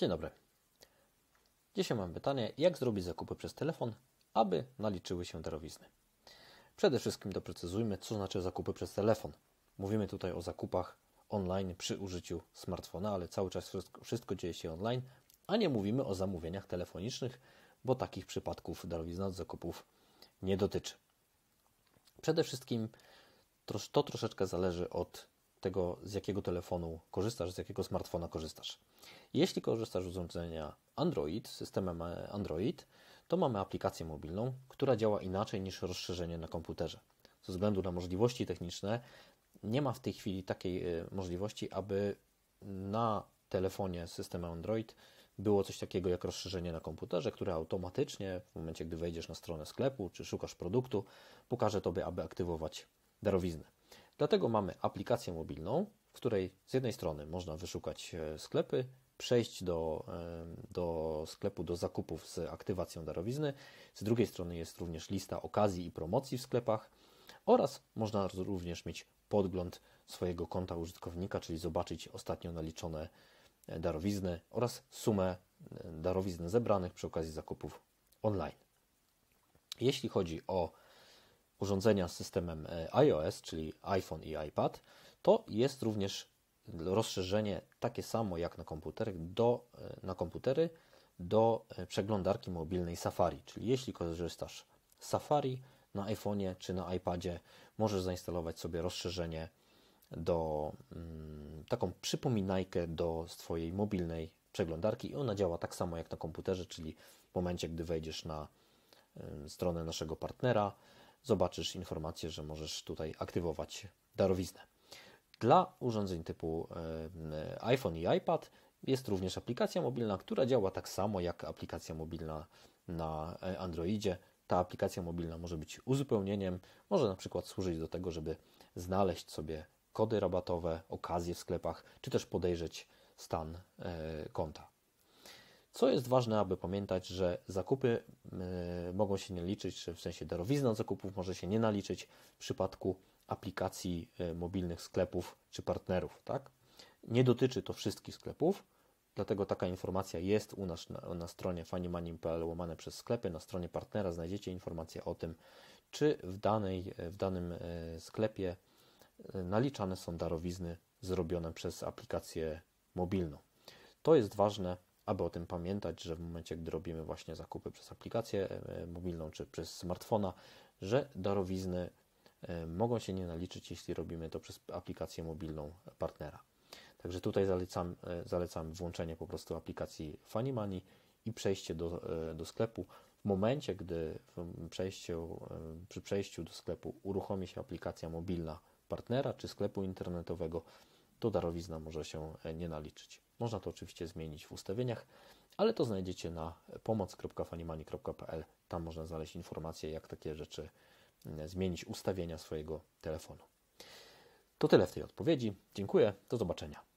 Dzień dobry. Dzisiaj mam pytanie, jak zrobić zakupy przez telefon, aby naliczyły się darowizny. Przede wszystkim doprecyzujmy, co znaczy zakupy przez telefon. Mówimy tutaj o zakupach online przy użyciu smartfona, ale cały czas wszystko, wszystko dzieje się online, a nie mówimy o zamówieniach telefonicznych, bo takich przypadków darowizna od zakupów nie dotyczy. Przede wszystkim to troszeczkę zależy od tego, z jakiego telefonu korzystasz, z jakiego smartfona korzystasz. Jeśli korzystasz z urządzenia Android, systemem e, Android, to mamy aplikację mobilną, która działa inaczej niż rozszerzenie na komputerze. Ze względu na możliwości techniczne, nie ma w tej chwili takiej e, możliwości, aby na telefonie systemu Android było coś takiego jak rozszerzenie na komputerze, które automatycznie w momencie, gdy wejdziesz na stronę sklepu czy szukasz produktu, pokaże tobie, aby aktywować darowiznę. Dlatego mamy aplikację mobilną, w której z jednej strony można wyszukać e, sklepy, przejść do, do sklepu do zakupów z aktywacją darowizny, z drugiej strony jest również lista okazji i promocji w sklepach oraz można również mieć podgląd swojego konta użytkownika, czyli zobaczyć ostatnio naliczone e, darowizny oraz sumę e, darowizn zebranych przy okazji zakupów online. Jeśli chodzi o urządzenia z systemem e, iOS, czyli iPhone i iPad, to jest również rozszerzenie takie samo jak na, komputer, do, e, na komputery do e, przeglądarki mobilnej Safari. Czyli jeśli korzystasz z Safari na iPhone'ie czy na iPadzie, możesz zainstalować sobie rozszerzenie do mm, taką przypominajkę do swojej mobilnej przeglądarki i ona działa tak samo jak na komputerze, czyli w momencie, gdy wejdziesz na stronę naszego partnera, zobaczysz informację, że możesz tutaj aktywować darowiznę. Dla urządzeń typu e, iPhone i iPad jest również aplikacja mobilna, która działa tak samo jak aplikacja mobilna na e, Androidzie. Ta aplikacja mobilna może być uzupełnieniem, może na przykład służyć do tego, żeby znaleźć sobie kody rabatowe, okazje w sklepach, czy też podejrzeć stan e, konta. Co jest ważne, aby pamiętać, że zakupy e, mogą się nie liczyć, w sensie darowizna zakupów może się nie naliczyć w przypadku aplikacji e, mobilnych sklepów czy partnerów, tak? Nie dotyczy to wszystkich sklepów, dlatego taka informacja jest u nas na, na stronie funnymoney.pl łamane przez sklepy, na stronie partnera znajdziecie informację o tym, czy w, danej, e, w danym sklepie naliczane są darowizny zrobione przez aplikację mobilną. To jest ważne, aby o tym pamiętać, że w momencie, gdy robimy właśnie zakupy przez aplikację e, e, mobilną czy przez smartfona, że darowizny e, mogą się nie naliczyć, jeśli robimy to przez aplikację mobilną partnera. Także tutaj zalecam, zalecam włączenie po prostu aplikacji Funny Money i przejście do, do sklepu. W momencie, gdy w przejściu, przy przejściu do sklepu uruchomi się aplikacja mobilna partnera czy sklepu internetowego, to darowizna może się nie naliczyć. Można to oczywiście zmienić w ustawieniach, ale to znajdziecie na pomoc.fanimani.pl. Tam można znaleźć informacje, jak takie rzeczy mm, zmienić ustawienia swojego telefonu. To tyle w tej odpowiedzi. Dziękuję, do zobaczenia.